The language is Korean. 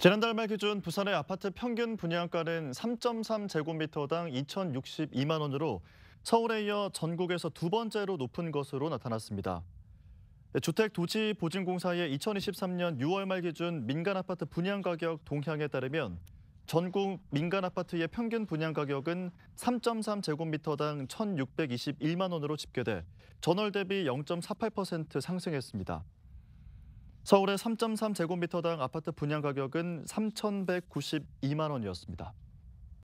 지난달 말 기준 부산의 아파트 평균 분양가는 3.3제곱미터당 2,062만 원으로 서울에 이어 전국에서 두 번째로 높은 것으로 나타났습니다. 주택도시보증공사의 2023년 6월 말 기준 민간아파트 분양가격 동향에 따르면 전국 민간아파트의 평균 분양가격은 3.3제곱미터당 1,621만 원으로 집계돼 전월 대비 0.48% 상승했습니다. 서울의 3.3제곱미터당 아파트 분양 가격은 3,192만 원이었습니다.